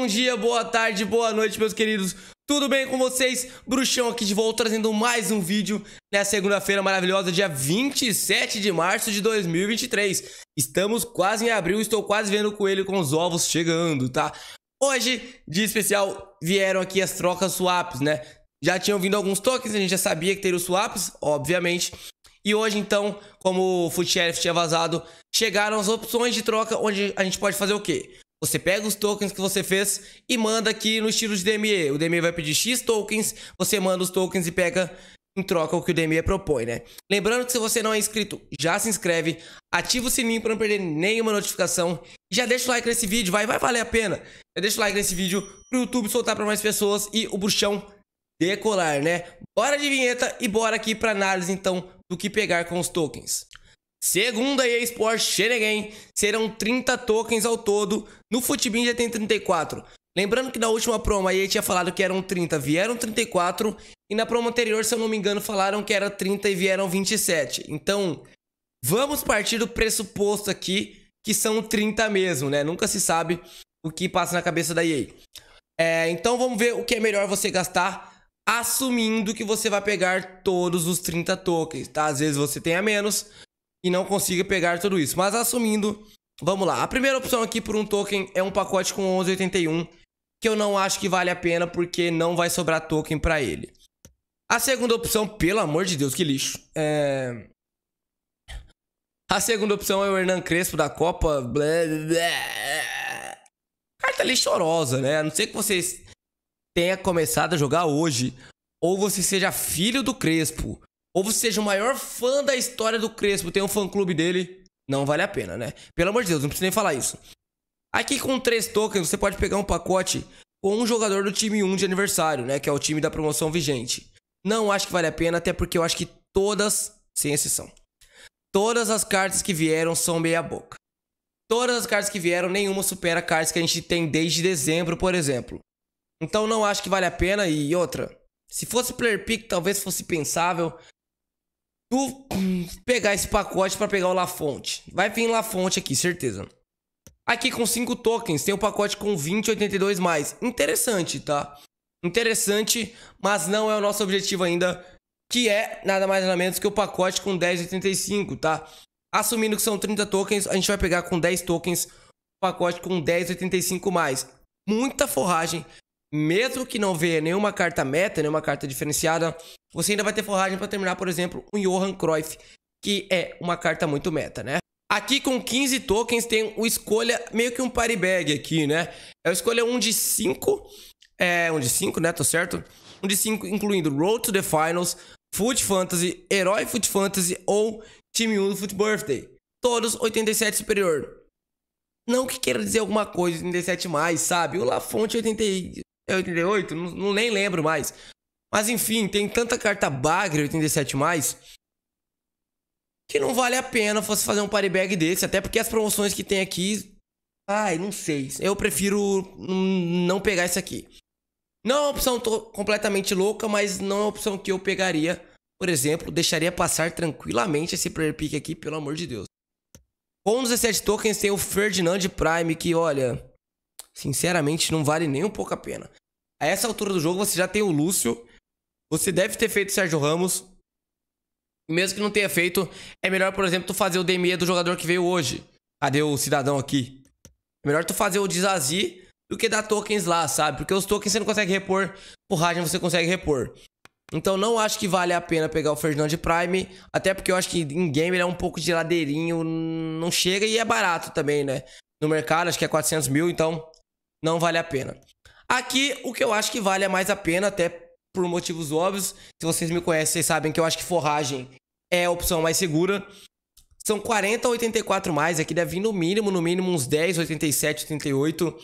Bom dia, boa tarde, boa noite, meus queridos. Tudo bem com vocês? Bruxão aqui de volta trazendo mais um vídeo nessa segunda-feira maravilhosa, dia 27 de março de 2023. Estamos quase em abril, estou quase vendo o coelho com os ovos chegando, tá? Hoje, dia especial, vieram aqui as trocas swaps, né? Já tinham vindo alguns tokens, a gente já sabia que teria os swaps, obviamente. E hoje, então, como o Food Sheriff tinha vazado, chegaram as opções de troca onde a gente pode fazer o quê? Você pega os tokens que você fez e manda aqui no estilo de DME. O DME vai pedir X tokens, você manda os tokens e pega em troca o que o DME propõe, né? Lembrando que se você não é inscrito, já se inscreve, ativa o sininho para não perder nenhuma notificação e já deixa o like nesse vídeo, vai, vai valer a pena. Já deixa o like nesse vídeo para o YouTube soltar para mais pessoas e o buchão decolar, né? Bora de vinheta e bora aqui para análise então do que pegar com os tokens. Segundo a eSports Sheneguen, serão 30 tokens ao todo. No Futbin já tem 34. Lembrando que na última promo a EA tinha falado que eram 30, vieram 34. E na promo anterior, se eu não me engano, falaram que era 30 e vieram 27. Então, vamos partir do pressuposto aqui que são 30 mesmo, né? Nunca se sabe o que passa na cabeça da EA. É, então vamos ver o que é melhor você gastar assumindo que você vai pegar todos os 30 tokens, tá? Às vezes você tem a menos, e não consiga pegar tudo isso. Mas assumindo, vamos lá. A primeira opção aqui por um token é um pacote com 1181, que eu não acho que vale a pena porque não vai sobrar token para ele. A segunda opção, pelo amor de Deus, que lixo. É... A segunda opção é o Hernan Crespo da Copa. Blé, blé. Carta lixorosa, né? A não ser que vocês tenha começado a jogar hoje ou você seja filho do Crespo ou você seja o maior fã da história do Crespo, tem um fã-clube dele, não vale a pena, né? Pelo amor de Deus, não preciso nem falar isso. Aqui com três tokens, você pode pegar um pacote com um jogador do time 1 de aniversário, né? Que é o time da promoção vigente. Não acho que vale a pena, até porque eu acho que todas, sem exceção, todas as cartas que vieram são meia boca. Todas as cartas que vieram, nenhuma supera cartas que a gente tem desde dezembro, por exemplo. Então não acho que vale a pena e outra. Se fosse player pick, talvez fosse pensável, tu pegar esse pacote para pegar o Lafonte. Vai vir Lafonte aqui, certeza. Aqui com 5 tokens, tem o um pacote com 20,82 mais. Interessante, tá? Interessante, mas não é o nosso objetivo ainda, que é nada mais nada menos que o pacote com 10,85, tá? Assumindo que são 30 tokens, a gente vai pegar com 10 tokens o pacote com 10,85 mais. Muita forragem, mesmo que não venha nenhuma carta meta, nenhuma carta diferenciada, você ainda vai ter forragem para terminar, por exemplo, o Johan Cruyff, que é uma carta muito meta, né? Aqui com 15 tokens tem o escolha, meio que um party bag aqui, né? Eu é escolha um de 5, é, um de 5, né? Tô certo? Um de 5, incluindo Road to the Finals, Foot Fantasy, Herói Foot Fantasy ou Time 1 do Foot Birthday. Todos 87 superior. Não que queira dizer alguma coisa 87 mais, sabe? O Lafonte 88, é não, não nem lembro mais. Mas enfim, tem tanta carta bagre 87 mais que não vale a pena fosse fazer um party bag desse, até porque as promoções que tem aqui, ai, não sei. Eu prefiro não pegar isso aqui. Não é uma opção completamente louca, mas não é uma opção que eu pegaria. Por exemplo, deixaria passar tranquilamente esse player pick aqui, pelo amor de Deus. Com 17 tokens tem o Ferdinand Prime, que olha, sinceramente não vale nem um pouco a pena. A essa altura do jogo você já tem o Lúcio, você deve ter feito Sérgio Ramos. Mesmo que não tenha feito, é melhor, por exemplo, tu fazer o DME do jogador que veio hoje. Cadê o cidadão aqui? É melhor tu fazer o de do que dar tokens lá, sabe? Porque os tokens você não consegue repor, o Rajan você consegue repor. Então não acho que vale a pena pegar o Ferdinand de Prime, até porque eu acho que em game ele é um pouco de ladeirinho, não chega e é barato também, né? No mercado acho que é 400 mil, então não vale a pena. Aqui o que eu acho que vale mais a pena, até por motivos óbvios. Se vocês me conhecem, vocês sabem que eu acho que forragem é a opção mais segura. São 40 a 84 mais, aqui deve vir no mínimo, no mínimo uns 10, 87, 88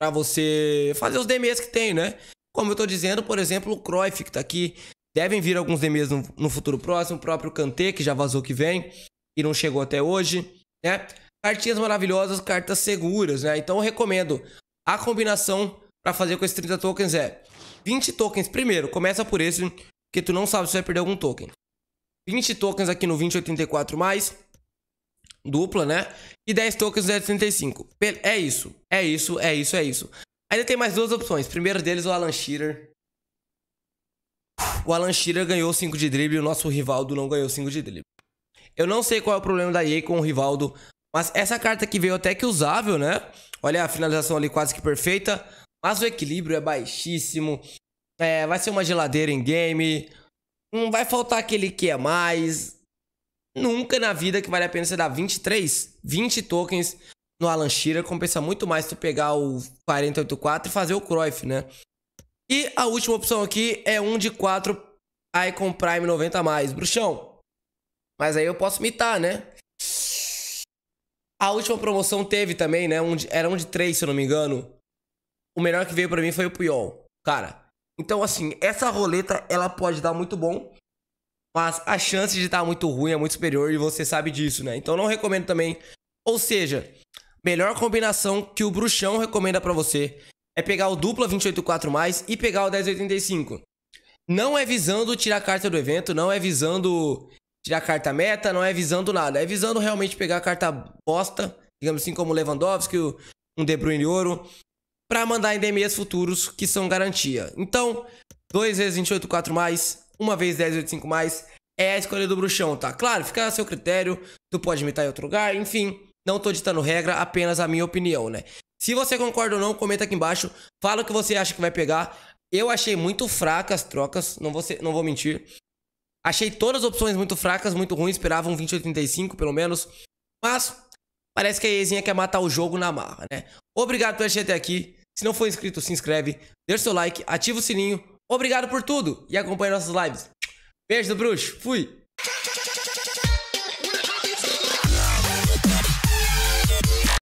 para você fazer os DMs que tem, né? Como eu tô dizendo, por exemplo, o Cruyff que tá aqui, devem vir alguns DMs no, no futuro próximo, o próprio Kanté que já vazou que vem e não chegou até hoje, né? Cartinhas maravilhosas, cartas seguras, né? Então eu recomendo a combinação para fazer com esses 30 tokens é 20 tokens primeiro. Começa por esse, que tu não sabe se vai perder algum token. 20 tokens aqui no 2084 mais. Dupla, né? E 10 tokens no 0,35. É isso. É isso, é isso, é isso. Ainda tem mais duas opções. Primeiro deles, o Alan Shearer. O Alan Shearer ganhou 5 de drible e o nosso Rivaldo não ganhou 5 de drible. Eu não sei qual é o problema da EA com o Rivaldo, mas essa carta aqui veio até que usável, né? Olha a finalização ali quase que perfeita. Mas o equilíbrio é baixíssimo. É, vai ser uma geladeira em game. Não vai faltar aquele que é mais. Nunca na vida que vale a pena você dar 23, 20 tokens no Alan Shearer. Compensa muito mais tu pegar o 484 e fazer o Cruyff, né? E a última opção aqui é um de 4 Icon Prime 90 mais. Bruxão. Mas aí eu posso mitar, né? A última promoção teve também, né? Um de, era um de 3, se eu não me engano. O melhor que veio para mim foi o Puyol, cara. Então, assim, essa roleta, ela pode dar muito bom, mas a chance de dar muito ruim é muito superior e você sabe disso, né? Então, não recomendo também. Ou seja, melhor combinação que o Bruxão recomenda para você é pegar o dupla 284+, e pegar o 1085. Não é visando tirar a carta do evento, não é visando tirar a carta meta, não é visando nada. É visando realmente pegar a carta bosta, digamos assim, como o Lewandowski, um De Bruyne Ouro, para mandar em DMEs futuros que são garantia. Então, 2 vezes 28,4 mais, 1 vez 10,85 mais, é a escolha do bruxão, tá? Claro, fica a seu critério, tu pode imitar em outro lugar, enfim, não tô ditando regra, apenas a minha opinião, né? Se você concorda ou não, comenta aqui embaixo, fala o que você acha que vai pegar. Eu achei muito fracas as trocas, não vou, ser, não vou mentir. Achei todas as opções muito fracas, muito ruins, esperava um 20,85 pelo menos. Mas parece que a Ezinha quer matar o jogo na marra, né? Obrigado por assistir até aqui. Se não for inscrito, se inscreve, deixa seu like, ativa o sininho. Obrigado por tudo e acompanhe nossas lives. Beijo do bruxo, fui!